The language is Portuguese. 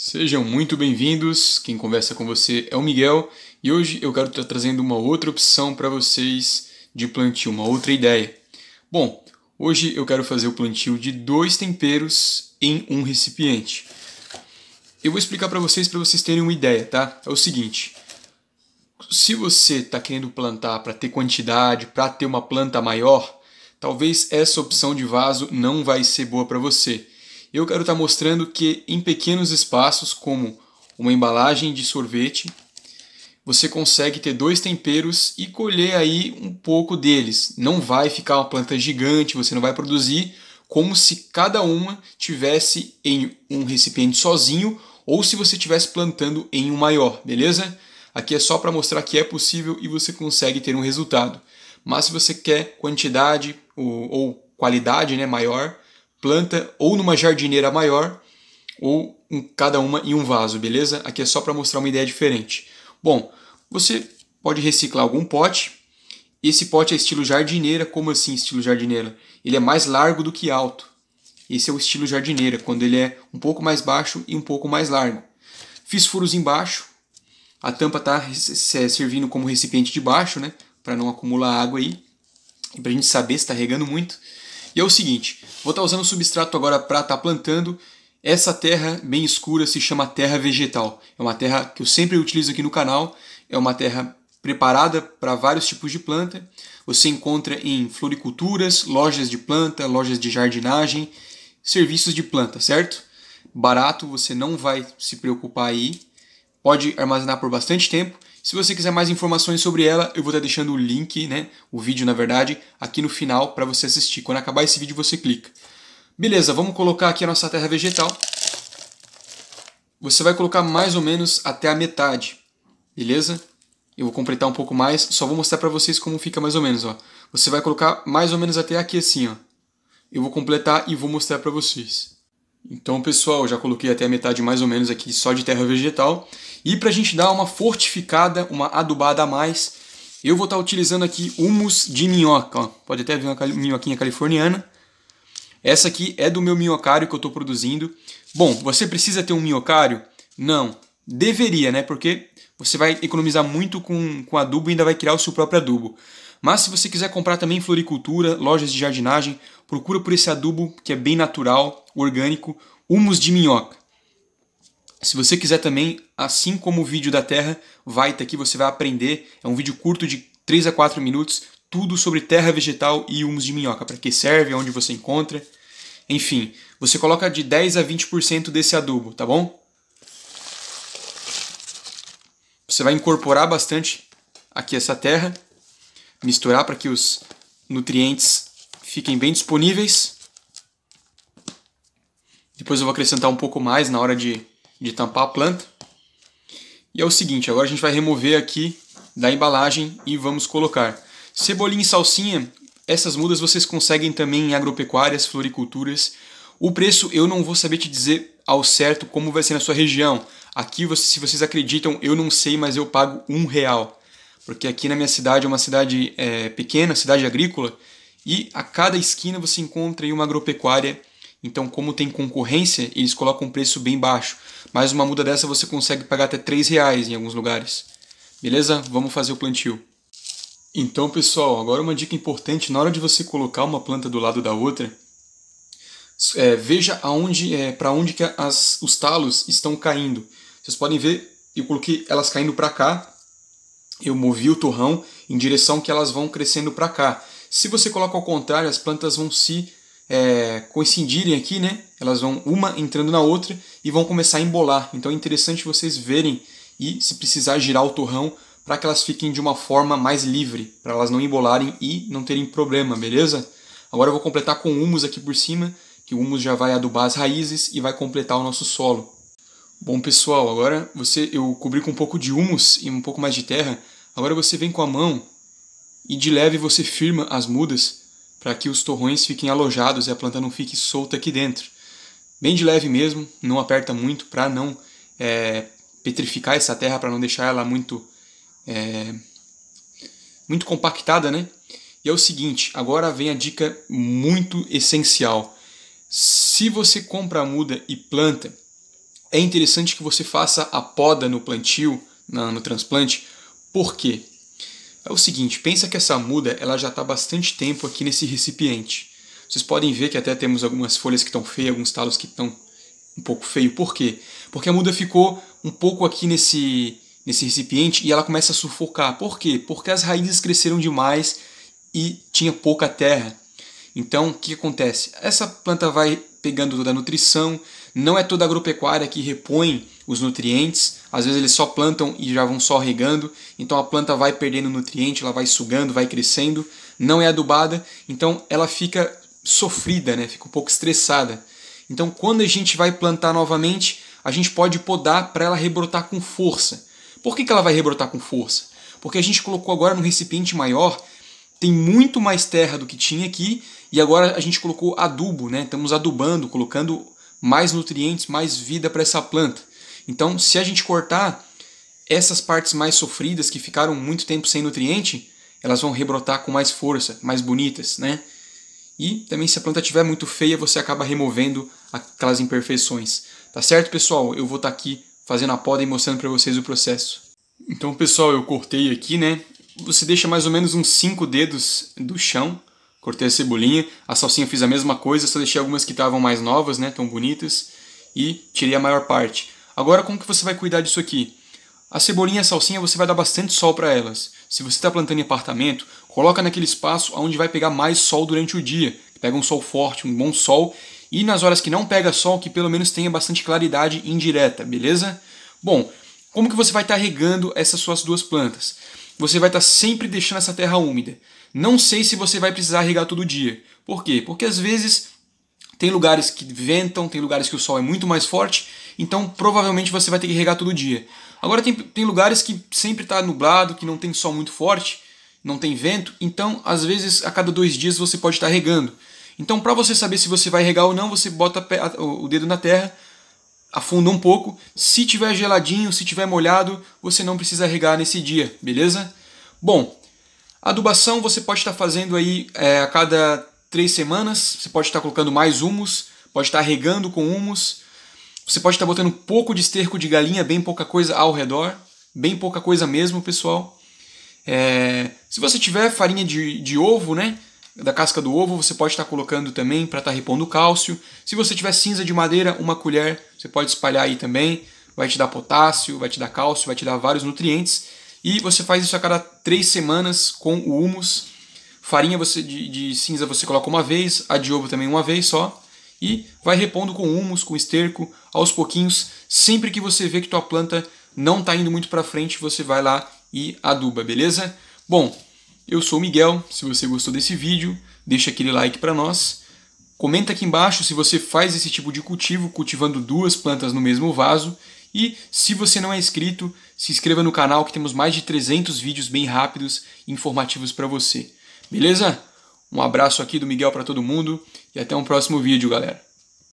Sejam muito bem-vindos. Quem conversa com você é o Miguel e hoje eu quero estar trazendo uma outra opção para vocês de plantio, uma outra ideia. Bom, hoje eu quero fazer o plantio de dois temperos em um recipiente. Eu vou explicar para vocês para vocês terem uma ideia, tá? É o seguinte: se você está querendo plantar para ter quantidade, para ter uma planta maior, talvez essa opção de vaso não vai ser boa para você eu quero estar tá mostrando que em pequenos espaços, como uma embalagem de sorvete, você consegue ter dois temperos e colher aí um pouco deles. Não vai ficar uma planta gigante, você não vai produzir como se cada uma tivesse em um recipiente sozinho ou se você estivesse plantando em um maior, beleza? Aqui é só para mostrar que é possível e você consegue ter um resultado. Mas se você quer quantidade ou, ou qualidade né, maior, planta ou numa jardineira maior ou um, cada uma em um vaso, beleza? Aqui é só para mostrar uma ideia diferente. Bom, você pode reciclar algum pote. Esse pote é estilo jardineira. Como assim estilo jardineira? Ele é mais largo do que alto. Esse é o estilo jardineira, quando ele é um pouco mais baixo e um pouco mais largo. Fiz furos embaixo. A tampa está servindo como recipiente de baixo, né? Para não acumular água aí. Para a gente saber se está regando muito. E é o seguinte, vou estar tá usando substrato agora para estar tá plantando. Essa terra bem escura se chama terra vegetal. É uma terra que eu sempre utilizo aqui no canal. É uma terra preparada para vários tipos de planta. Você encontra em floriculturas, lojas de planta, lojas de jardinagem, serviços de planta, certo? Barato, você não vai se preocupar aí. Pode armazenar por bastante tempo se você quiser mais informações sobre ela, eu vou estar deixando o link, né, o vídeo na verdade, aqui no final para você assistir. Quando acabar esse vídeo você clica. Beleza, vamos colocar aqui a nossa terra vegetal. Você vai colocar mais ou menos até a metade, beleza? Eu vou completar um pouco mais, só vou mostrar para vocês como fica mais ou menos. Ó. Você vai colocar mais ou menos até aqui assim. Ó. Eu vou completar e vou mostrar para vocês. Então pessoal, já coloquei até a metade mais ou menos aqui só de terra vegetal. E para a gente dar uma fortificada, uma adubada a mais, eu vou estar tá utilizando aqui humus de minhoca. Ó. Pode até vir uma minhoquinha californiana. Essa aqui é do meu minhocário que eu estou produzindo. Bom, você precisa ter um minhocário? Não. Deveria, né? Porque você vai economizar muito com, com adubo e ainda vai criar o seu próprio adubo. Mas se você quiser comprar também floricultura, lojas de jardinagem, procura por esse adubo que é bem natural, orgânico, humus de minhoca. Se você quiser também, assim como o vídeo da Terra, vai estar tá aqui, você vai aprender. É um vídeo curto de 3 a 4 minutos, tudo sobre terra vegetal e humus de minhoca, para que serve, onde você encontra. Enfim, você coloca de 10 a 20% desse adubo, tá bom? Você vai incorporar bastante aqui essa terra, misturar para que os nutrientes fiquem bem disponíveis. Depois eu vou acrescentar um pouco mais na hora de de tampar a planta. E é o seguinte, agora a gente vai remover aqui da embalagem e vamos colocar. Cebolinha e salsinha, essas mudas vocês conseguem também em agropecuárias, floriculturas. O preço eu não vou saber te dizer ao certo como vai ser na sua região. Aqui, se vocês acreditam, eu não sei, mas eu pago um real. Porque aqui na minha cidade é uma cidade é, pequena, cidade agrícola, e a cada esquina você encontra uma agropecuária então, como tem concorrência, eles colocam um preço bem baixo. Mas uma muda dessa você consegue pagar até 3 reais em alguns lugares. Beleza? Vamos fazer o plantio. Então, pessoal, agora uma dica importante na hora de você colocar uma planta do lado da outra, é, veja aonde, é, para onde que as, os talos estão caindo. Vocês podem ver, eu coloquei elas caindo para cá. Eu movi o torrão em direção que elas vão crescendo para cá. Se você coloca ao contrário, as plantas vão se é, coincidirem aqui, né? Elas vão uma entrando na outra e vão começar a embolar. Então é interessante vocês verem e, se precisar, girar o torrão para que elas fiquem de uma forma mais livre, para elas não embolarem e não terem problema, beleza? Agora eu vou completar com humus aqui por cima, que o humus já vai adubar as raízes e vai completar o nosso solo. Bom pessoal, agora você eu cobri com um pouco de humus e um pouco mais de terra. Agora você vem com a mão e de leve você firma as mudas para que os torrões fiquem alojados e a planta não fique solta aqui dentro. Bem de leve mesmo, não aperta muito para não é, petrificar essa terra, para não deixar ela muito, é, muito compactada, né? E é o seguinte, agora vem a dica muito essencial. Se você compra a muda e planta, é interessante que você faça a poda no plantio, na, no transplante, por quê? É o seguinte, pensa que essa muda ela já está bastante tempo aqui nesse recipiente. Vocês podem ver que até temos algumas folhas que estão feias, alguns talos que estão um pouco feio. Por quê? Porque a muda ficou um pouco aqui nesse, nesse recipiente e ela começa a sufocar. Por quê? Porque as raízes cresceram demais e tinha pouca terra. Então, o que acontece? Essa planta vai pegando toda a nutrição, não é toda a agropecuária que repõe os nutrientes. Às vezes eles só plantam e já vão só regando, então a planta vai perdendo nutriente, ela vai sugando, vai crescendo, não é adubada, então ela fica sofrida, né? Fica um pouco estressada. Então quando a gente vai plantar novamente, a gente pode podar para ela rebrotar com força. Por que, que ela vai rebrotar com força? Porque a gente colocou agora num recipiente maior, tem muito mais terra do que tinha aqui, e agora a gente colocou adubo, né? Estamos adubando, colocando mais nutrientes, mais vida para essa planta. Então, se a gente cortar essas partes mais sofridas que ficaram muito tempo sem nutriente, elas vão rebrotar com mais força, mais bonitas, né? E também se a planta estiver muito feia, você acaba removendo aquelas imperfeições. Tá certo, pessoal? Eu vou estar tá aqui fazendo a poda e mostrando para vocês o processo. Então, pessoal, eu cortei aqui, né? Você deixa mais ou menos uns 5 dedos do chão. Cortei a cebolinha. A salsinha eu fiz a mesma coisa, só deixei algumas que estavam mais novas, né? Tão bonitas. E tirei a maior parte. Agora como que você vai cuidar disso aqui? A cebolinha e a salsinha você vai dar bastante sol para elas. Se você está plantando em apartamento, coloca naquele espaço onde vai pegar mais sol durante o dia. Pega um sol forte, um bom sol. E nas horas que não pega sol, que pelo menos tenha bastante claridade indireta, beleza? Bom, como que você vai estar tá regando essas suas duas plantas? Você vai estar tá sempre deixando essa terra úmida. Não sei se você vai precisar regar todo dia. Por quê? Porque às vezes tem lugares que ventam, tem lugares que o sol é muito mais forte então provavelmente você vai ter que regar todo dia. Agora tem, tem lugares que sempre está nublado, que não tem sol muito forte, não tem vento, então às vezes a cada dois dias você pode estar tá regando. Então para você saber se você vai regar ou não, você bota o dedo na terra, afunda um pouco. Se tiver geladinho, se tiver molhado, você não precisa regar nesse dia, beleza? Bom, adubação você pode estar tá fazendo aí é, a cada três semanas, você pode estar tá colocando mais humus, pode estar tá regando com humus, você pode estar botando pouco de esterco de galinha, bem pouca coisa ao redor, bem pouca coisa mesmo, pessoal. É, se você tiver farinha de, de ovo, né? Da casca do ovo, você pode estar colocando também para estar tá repondo cálcio. Se você tiver cinza de madeira, uma colher, você pode espalhar aí também. Vai te dar potássio, vai te dar cálcio, vai te dar vários nutrientes. E você faz isso a cada três semanas com o humus. Farinha você, de, de cinza você coloca uma vez, a de ovo também uma vez só e vai repondo com humus, com esterco, aos pouquinhos. Sempre que você vê que tua planta não está indo muito para frente, você vai lá e aduba, beleza? Bom, eu sou o Miguel. Se você gostou desse vídeo, deixa aquele like para nós. Comenta aqui embaixo se você faz esse tipo de cultivo, cultivando duas plantas no mesmo vaso. E se você não é inscrito, se inscreva no canal que temos mais de 300 vídeos bem rápidos e informativos para você. Beleza? Um abraço aqui do Miguel para todo mundo e até um próximo vídeo, galera.